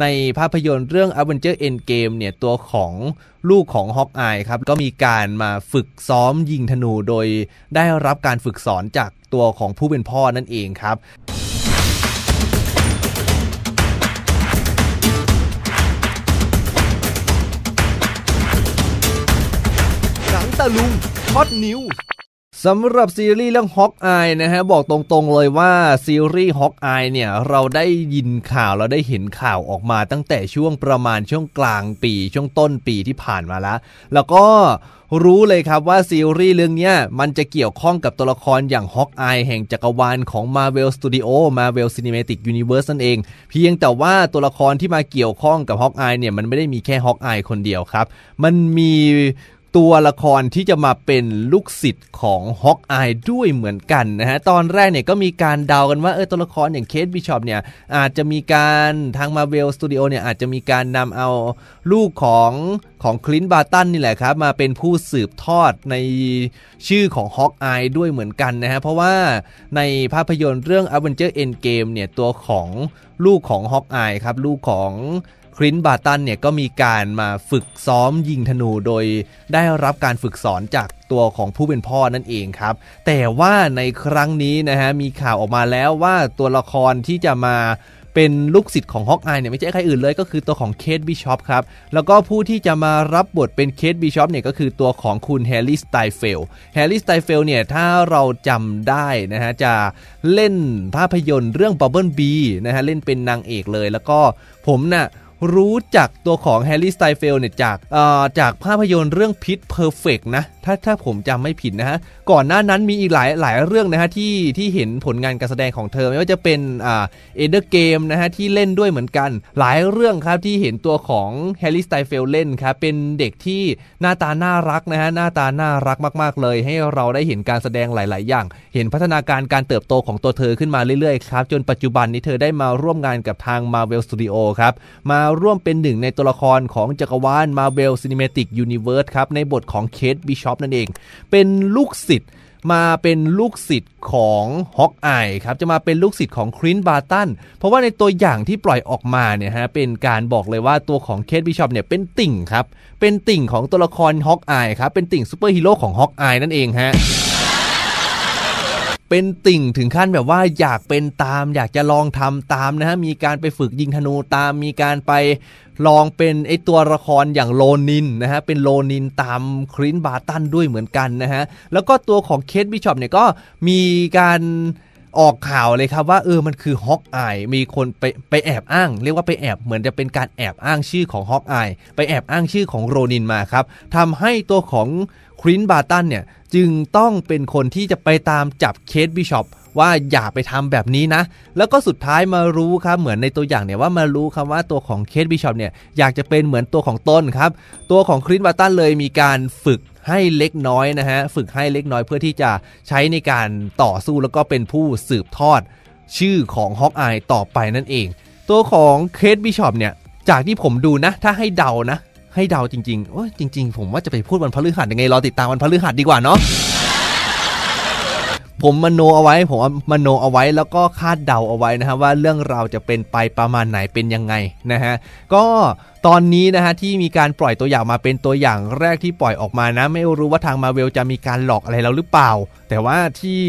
ในภาพยนตร์เรื่อง a v e n g e r Endgame เนี่ยตัวของลูกของฮอกอายครับก็มีการมาฝึกซ้อมยิงธนูโดยได้รับการฝึกสอนจากตัวของผู้เป็นพ่อนั่นเองครับหนังตะลุงฮอตนิวสำหรับซีรีส์เรื่องฮอกอายนะฮะบอกตรงๆเลยว่า ซีรีส์ฮอกอายเนี่ยเราได้ยินข่าวเราได้เห็นข่าวออกมาตั้งแต่ช่วงประมาณช่วงกลางปีช่วงต้นปีที่ผ่านมาแล้วแล้วก็รู้เลยครับว่าซีรีส์เรื่องนี้มันจะเกี่ยวข้องกับตัวละครอย่างฮอกอายแห่งจักรวาลของ Marvel Studio Marvel Cinematic Universe นั่นเอง เพียงแต่ว่าตัวละครที่มาเกี่ยวข้องกับฮอกอายเนี่ยมันไม่ได้มีแค่ฮอกอายคนเดียวครับ มันมีตัวละครที่จะมาเป็นลูกศิษย์ของฮอกอายด้วยเหมือนกันนะฮะตอนแรกเนี่ยก็มีการเดากันว่าเออตัวละครอย่างเคทบิชอปเนี่ยอาจจะมีการทางมาเวลสตูดิโอเนี่ยอาจจะมีการนำเอาลูกของของคลินบาตันนี่แหละครับมาเป็นผู้สืบทอดในชื่อของฮอกอายด้วยเหมือนกันนะฮะเพราะว่าในภาพยนตร์เรื่อง a v e n g e r Endgame เนี่ยตัวของลูกของฮอกอายครับลูกของครินบาตันเนี่ยก็มีการมาฝึกซ้อมยิงธนูโดยได้รับการฝึกสอนจากตัวของผู้เป็นพ่อนั่นเองครับ แต่ว่าในครั้งนี้นะฮะมีข่าวออกมาแล้วว่าตัวละครที่จะมาเป็นลูกศิษย์ของฮอกอายเนี่ยไม่ใช่ใครอื่นเลยก็คือตัวของเคทบิชอปครับแล้วก็ผู้ที่จะมารับบทเป็นเคทบิชอปเนี่ยก็คือตัวของคุณแฮร์รี่สไตเฟล แฮร์รี่สไตเฟลเนี่ยถ้าเราจำได้นะฮะจะเล่นภาพยนตร์เรื่องบับเบิลบีนะฮะเล่นเป็นนางเอกเลย แล้วก็ผมนะ่ะรู้จักตัวของแฮร์รี่ สไตเฟลเนี่ยจากจากภาพยนตร์เรื่องพิษเพอร์เฟกนะถ้าถ้าผมจำไม่ผิดนะฮะก่อนหน้านั้นมีอีกหลายหลายเรื่องนะฮะที่ที่เห็นผลงานการแสดงของเธอไม่ว่าจะเป็นเอเดอร์เกมนะฮะที่เล่นด้วยเหมือนกันหลายเรื่องครับที่เห็นตัวของแฮร์รี่ สไตเฟลเล่นครับเป็นเด็กที่หน้าตาน่ารักนะฮะหน้าตาน่ารักมากๆเลย ให้เราได้เห็นการแสดงหลาย ๆ อย่าง เห็นพัฒนาการการเติบโตของตัวเธอขึ้น มาเรื่อยๆครับ จนปัจจุบันนี้เธอได้มาร่วมงานกับทาง Marvel Studio ครับมาร่วมเป็นหนึ่งในตัวละครของจักรวาล Marvel Cinematic Universe ครับในบทของเคทบิชอปนั่นเอง เป็นลูกศิษย์มาเป็นลูกศิษย์ของฮอกอายครับ จะมาเป็นลูกศิษย์ของครินบาตันเพราะว่าในตัวอย่างที่ปล่อยออกมาเนี่ยฮะเป็นการบอกเลยว่าตัวของเคทบิชอปเนี่ยเป็นติ่งครับเป็นติ่งของตัวละครฮอกอายครับเป็นติ่งซูเปอร์ฮีโร่ของฮอกอายนั่นเองฮะเป็นติ่งถึงขั้นแบบว่าอยากเป็นตามอยากจะลองทำตามนะฮะมีการไปฝึกยิงธนูตามมีการไปลองเป็นไอตัวละครอย่างโลนินนะฮะเป็นโลนินตามครินบาตันด้วยเหมือนกันนะฮะแล้วก็ตัวของเคสบิชอปเนี่ยก็มีการออกข่าวเลยครับว่าเออมันคือฮอกอายมีคนไปไปแอบอ้าง เรียกว่าไปแอบ เหมือนจะเป็นการแอบอ้างชื่อของฮอกอายไปแอบอ้างชื่อของโรนินมาครับทำให้ตัวของครินบาตันเนี่ยจึงต้องเป็นคนที่จะไปตามจับเคสบิชอปว่าอย่าไปทำแบบนี้นะ แล้วก็สุดท้ายมารู้ครับเหมือนในตัวอย่างเนี่ยว่ามารู้คำว่าตัวของเคสบิชอปเนี่ยอยากจะเป็นเหมือนตัวของต้นครับ ตัวของคริสบัตตันเลยมีการฝึกให้เล็กน้อยนะฮะฝึกให้เล็กน้อยเพื่อที่จะใช้ในการต่อสู้แล้วก็เป็นผู้สืบทอดชื่อของฮอกอายต่อไปนั่นเอง ตัวของเคสบิชอปเนี่ยจากที่ผมดูนะถ้าให้เดานะให้เดาจริงๆโอ้จริงๆ ผมว่าจะไปพูดวันพฤหัสยังไงรอติดตามวันพฤหัสดีกว่าเนาะผมมโนเอาไว้ผมมโนเอาไว้แล้วก็คาดเดาเอาไว้นะฮะว่าเรื่องราวจะเป็นไปประมาณไหนเป็นยังไงนะฮะ ก็ตอนนี้นะฮะที่มีการปล่อยตัวอย่างมาเป็นตัวอย่างแรกที่ปล่อยออกมานะ ไม่รู้ว่าทางมาเวลจะมีการหลอกอะไรเราหรือเปล่า แต่ว่าที่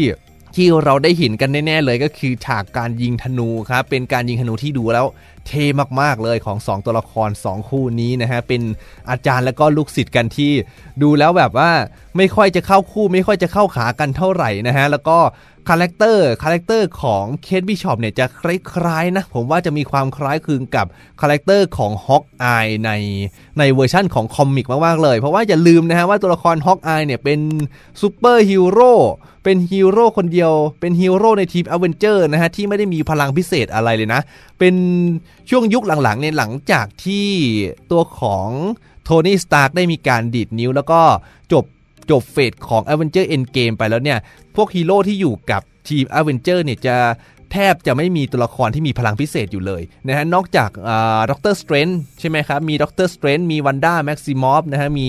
ที่เราได้เห็นกันแน่ๆเลยก็คือ ฉากการยิงธนูครับเป็นการยิงธนูที่ดูแล้วเท่มากๆเลยของ 2 ตัวละคร 2 คู่นี้นะฮะเป็นอาจารย์แล้วก็ลูกศิษย์กันที่ดูแล้วแบบว่าไม่ค่อยจะเข้าคู่ไม่ค่อยจะเข้าขากันเท่าไหร่นะฮะแล้วก็คาแรคเตอร์คาแรคเตอร์ของเคทบิชอปเนี่ยจะคล้ายๆนะผมว่าจะมีความคล้ายคลึงกับคาแรคเตอร์ของฮอกอายในในเวอร์ชั่นของคอมิกมากๆเลย เพราะว่าอย่าลืมนะฮะว่าตัวละครฮอกอายเนี่ยเป็นซูเปอร์ฮีโร่เป็นฮีโร่คนเดียวเป็นฮีโร่ในทีมอเวนเจอร์นะฮะที่ไม่ได้มีพลังพิเศษอะไรเลยนะ เป็นช่วงยุคหลังๆเนี่ยหลังจากที่ตัวของ โทนี่สตาร์กได้มีการดีดนิ้วแล้วก็จบจบเฟสของ a v e n g e r Endgame ไปแล้วเนี่ย พวกฮีโร่ที่อยู่กับทีม a v e n g e r เนี่ยจะแทบจะไม่มีตัวละครที่มีพลังพิเศษอยู่เลยนะฮะนอกจากด็อกเตอร์สเตรน์ใช่ไหมครับ มีด็อกเตอร์สเตรน์มีวันด้าแม็กซิมอฟนะฮะ มี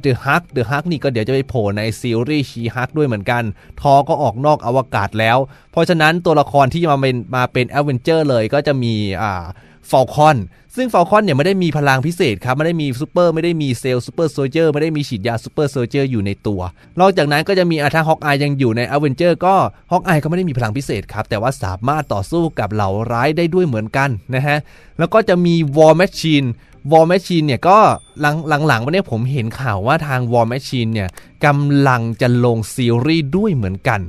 เดอะฮักเดอะฮักนี่ก็เดี๋ยวจะไปโผล่ในซีรีส์ชีฮักด้วยเหมือนกันทอ ก็ออกนอกอวกาศแล้ว เพราะฉะนั้นตัวละครที่มาเป็นมาเป็นแอเวนเจอร์เลยก็จะมีอ่าฟอลคอน ซึ่งฟอลคอนเนี่ยไม่ได้มีพลังพิเศษครับไม่ได้มีซูเปอร์ ไม่ได้มีเซลล์ซูเปอร์โซเจอร์ ไม่ได้มีฉีดยาซูเปอร์โซเจอร์อยู่ในตัว นอกจากนั้นก็จะมีอาทาฮอกอายยังอยู่ในอเวนเจอร์ก็ฮอกอายก็ไม่ได้มีพลังพิเศษครับแต่ว่าสามารถต่อสู้กับเหล่าร้ายได้ด้วยเหมือนกันนะฮะแล้วก็จะมีวอลแมชชีนวอลแมชชีนเนี่ยก็หลังหลังๆวันนี้ผมเห็นข่าวว่าทางวอลแมชชีนเนี่ยกำลังจะลงซีรีส์ด้วยเหมือนกัน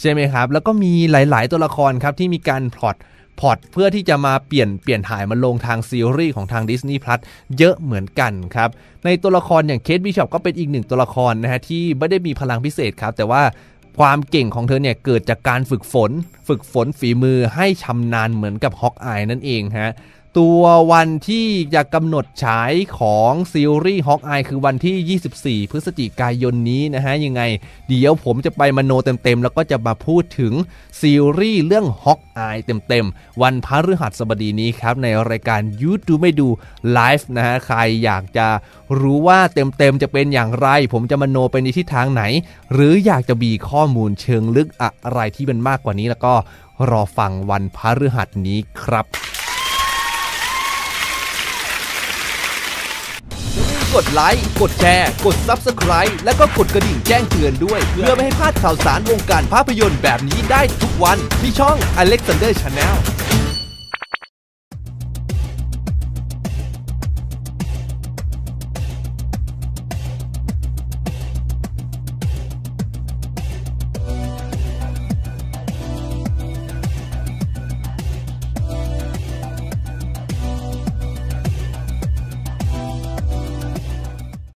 ใช่ไหมครับแล้วก็มีหลายๆตัวละครครับที่มีการพล็อตพอร์ตเพื่อที่จะมาเปลี่ยนเปลี่ยนถ่ายมาลงทางซีรีส์ของทาง Disney Plus เยอะเหมือนกันครับ ในตัวละครอย่างเคทบิชอปก็เป็นอีกหนึ่งตัวละครนะฮะที่ไม่ได้มีพลังพิเศษครับ แต่ว่าความเก่งของเธอเนี่ยเกิดจากการฝึกฝน ฝึกฝนฝีมือให้ชำนาญเหมือนกับฮอกอายนั่นเองฮะตัววันที่จะกำหนดฉายของซีรีส์ฮอกอายคือวันที่ 24 พฤศจิกายนนี้นะฮะยังไง เดี๋ยวผมจะไปมโนเต็มๆ แล้วก็จะมาพูดถึงซีรีส์เรื่องฮอกอายเต็มๆ วันพฤหัสบดีนี้ครับในรายการยูทูบไม่ดูไลฟ์นะฮะ ใครอยากจะรู้ว่าเต็มๆ จะเป็นอย่างไรผมจะมโนไปในทิศทางไหน หรืออยากจะมีข้อมูลเชิงลึกอะไรที่มันมากกว่านี้ แล้วก็รอฟังวันพฤหัสนี้ครับกดไลค์ กดแชร์ กด Subscribe และก็กดกระดิ่งแจ้งเตือนด้วย เพื่อไม่ให้พลาดข่าวสารวงการภาพยนตร์แบบนี้ได้ทุกวันที่ช่อง Alexander Channel